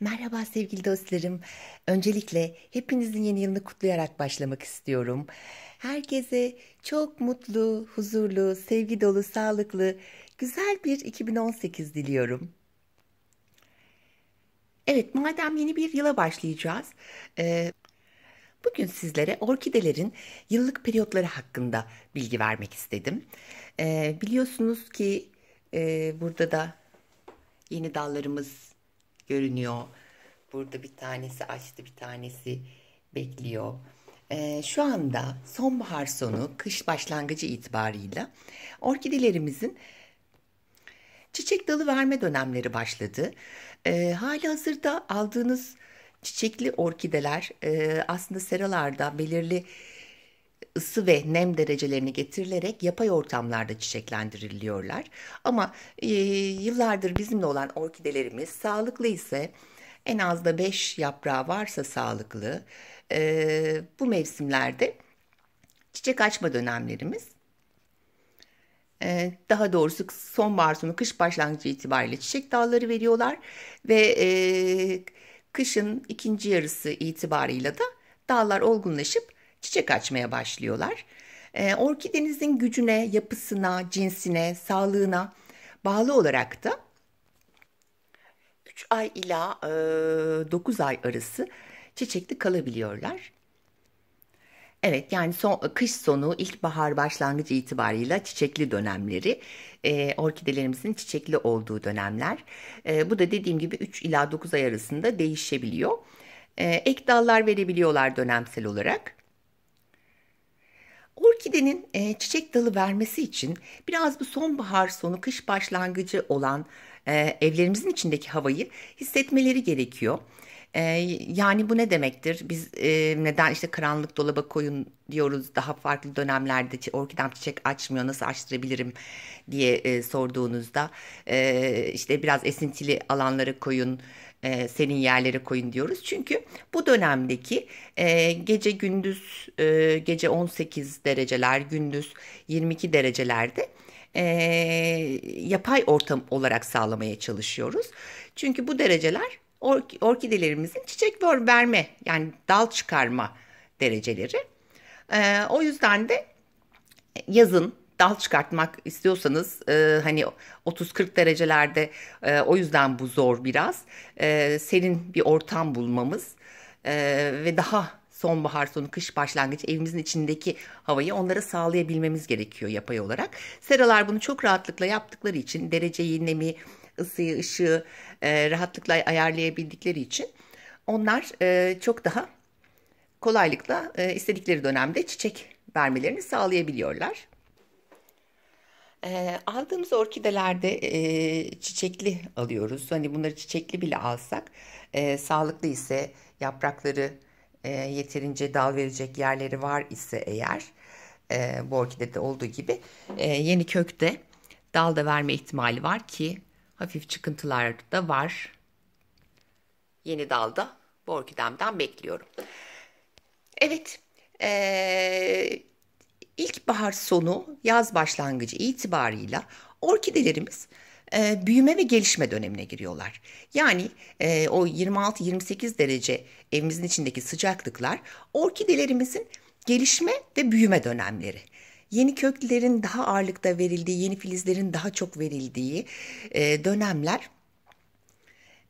Merhaba sevgili dostlarım. Öncelikle hepinizin yeni yılını kutlayarak başlamak istiyorum. Herkese çok mutlu, huzurlu, sevgi dolu, sağlıklı, güzel bir 2018 diliyorum. Evet, madem yeni bir yıla başlayacağız, e, bugün sizlere orkidelerin yıllık periyotları hakkında bilgi vermek istedim. E, biliyorsunuz ki e, burada da yeni dallarımız görünüyor. Burada bir tanesi açtı, bir tanesi bekliyor. Ee, şu anda sonbahar sonu, kış başlangıcı itibarıyla orkidelerimizin çiçek dalı verme dönemleri başladı. Ee, hali hazırda aldığınız çiçekli orkideler e, aslında seralarda belirli ısı ve nem derecelerini getirilerek yapay ortamlarda çiçeklendiriliyorlar. Ama e, yıllardır bizimle olan orkidelerimiz sağlıklı ise en az da 5 yaprağı varsa sağlıklı. E, bu mevsimlerde çiçek açma dönemlerimiz e, daha doğrusu sonbahar sonu kış başlangıcı itibariyle çiçek dalları veriyorlar ve e, kışın ikinci yarısı itibarıyla da dallar olgunlaşıp çiçek açmaya başlıyorlar. E, orkidenizin gücüne, yapısına, cinsine, sağlığına bağlı olarak da 3 ay ila e, 9 ay arası çiçekli kalabiliyorlar. Evet yani son, kış sonu ilkbahar başlangıcı itibarıyla çiçekli dönemleri e, orkidelerimizin çiçekli olduğu dönemler. E, bu da dediğim gibi 3 ila 9 ay arasında değişebiliyor. E, ek dallar verebiliyorlar dönemsel olarak. Orkidenin e, çiçek dalı vermesi için biraz bu sonbahar sonu kış başlangıcı olan e, evlerimizin içindeki havayı hissetmeleri gerekiyor. Ee, yani bu ne demektir? Biz e, neden işte karanlık dolaba koyun diyoruz daha farklı dönemlerde orkidem çiçek açmıyor nasıl açtırabilirim diye e, sorduğunuzda e, işte biraz esintili alanlara koyun e, serin yerlere koyun diyoruz. Çünkü bu dönemdeki e, gece gündüz e, gece 18 dereceler gündüz 22 derecelerde e, yapay ortam olarak sağlamaya çalışıyoruz. Çünkü bu dereceler ork orkidelerimizin çiçek verme yani dal çıkarma dereceleri. E, o yüzden de yazın dal çıkartmak istiyorsanız e, hani 30-40 derecelerde e, o yüzden bu zor biraz. E, serin bir ortam bulmamız e, ve daha sonbahar sonu kış başlangıcı evimizin içindeki havayı onlara sağlayabilmemiz gerekiyor yapay olarak. Seralar bunu çok rahatlıkla yaptıkları için dereceyi nemi ısıyı, ışığı e, rahatlıkla ayarlayabildikleri için onlar e, çok daha kolaylıkla e, istedikleri dönemde çiçek vermelerini sağlayabiliyorlar. E, aldığımız orkidelerde e, çiçekli alıyoruz. Hani bunları çiçekli bile alsak e, sağlıklı ise yaprakları e, yeterince dal verecek yerleri var ise eğer e, bu orkidede olduğu gibi e, yeni kökte dal da verme ihtimali var ki hafif çıkıntılar da var. Yeni dalda Bu orkidemden bekliyorum. Evet, ee, ilkbahar sonu yaz başlangıcı itibarıyla orkidelerimiz e, büyüme ve gelişme dönemine giriyorlar. Yani e, o 26-28 derece evimizin içindeki sıcaklıklar orkidelerimizin gelişme ve büyüme dönemleri yeni köklerin daha ağırlıkta verildiği, yeni filizlerin daha çok verildiği e, dönemler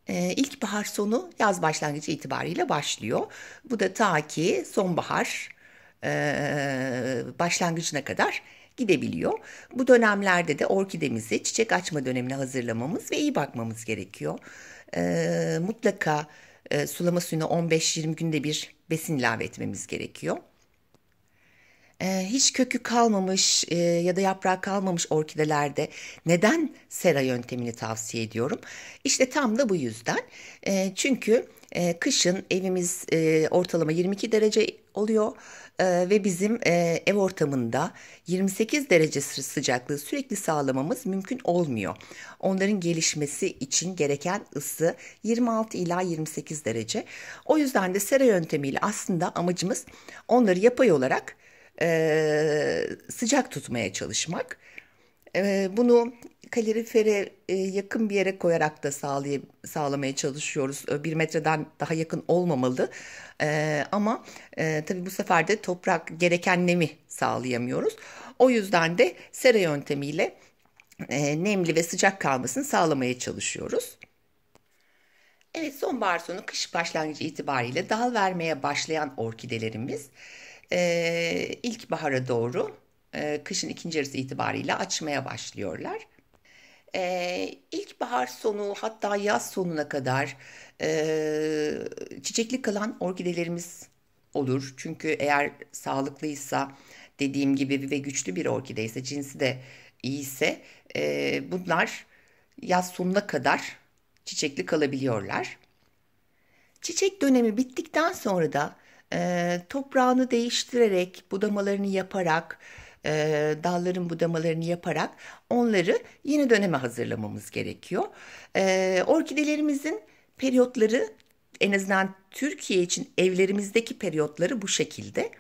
e, ilkbahar sonu yaz başlangıcı itibariyle başlıyor. Bu da ta ki sonbahar e, başlangıcına kadar gidebiliyor. Bu dönemlerde de orkidemizi çiçek açma dönemine hazırlamamız ve iyi bakmamız gerekiyor. E, mutlaka e, sulama suyuna 15-20 günde bir besin ilave etmemiz gerekiyor e, hiç kökü kalmamış e, ya da yaprağı kalmamış orkidelerde neden sera yöntemini tavsiye ediyorum? İşte tam da bu yüzden. E, çünkü e, kışın evimiz e, ortalama 22 derece oluyor e, ve bizim e, ev ortamında 28 derece sıcaklığı sürekli sağlamamız mümkün olmuyor. Onların gelişmesi için gereken ısı 26 ila 28 derece. O yüzden de sera yöntemiyle aslında amacımız onları yapay olarak e, sıcak tutmaya çalışmak. E, bunu kalorifere e, yakın bir yere koyarak da sağlay sağlamaya çalışıyoruz. E, bir metreden daha yakın olmamalı. E, ama e, tabii bu sefer de toprak gereken nemi sağlayamıyoruz. O yüzden de sera yöntemiyle e, nemli ve sıcak kalmasını sağlamaya çalışıyoruz. Evet sonbahar sonu kış başlangıcı itibariyle dal vermeye başlayan orkidelerimiz e, ilkbahara doğru e, kışın ikinci yarısı itibariyle açmaya başlıyorlar. E, ilkbahar sonu hatta yaz sonuna kadar e, çiçekli kalan orkidelerimiz olur. Çünkü eğer sağlıklıysa dediğim gibi ve güçlü bir orkideyse, ise cinsi de iyiyse e, bunlar yaz sonuna kadar çiçekli kalabiliyorlar. Çiçek dönemi bittikten sonra da e, toprağını değiştirerek, budamalarını yaparak, e, dalların budamalarını yaparak onları yeni döneme hazırlamamız gerekiyor. E, orkidelerimizin periyotları en azından Türkiye için evlerimizdeki periyotları bu şekilde.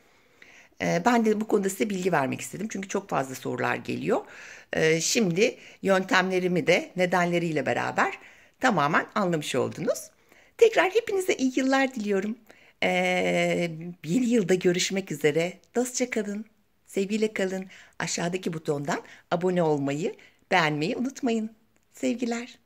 E, ben de bu konuda size bilgi vermek istedim çünkü çok fazla sorular geliyor. E, şimdi yöntemlerimi de nedenleriyle beraber tamamen anlamış oldunuz. Tekrar hepinize iyi yıllar diliyorum. Ee, yeni yılda görüşmek üzere. Dostça kalın, sevgiyle kalın. Aşağıdaki butondan abone olmayı, beğenmeyi unutmayın. Sevgiler.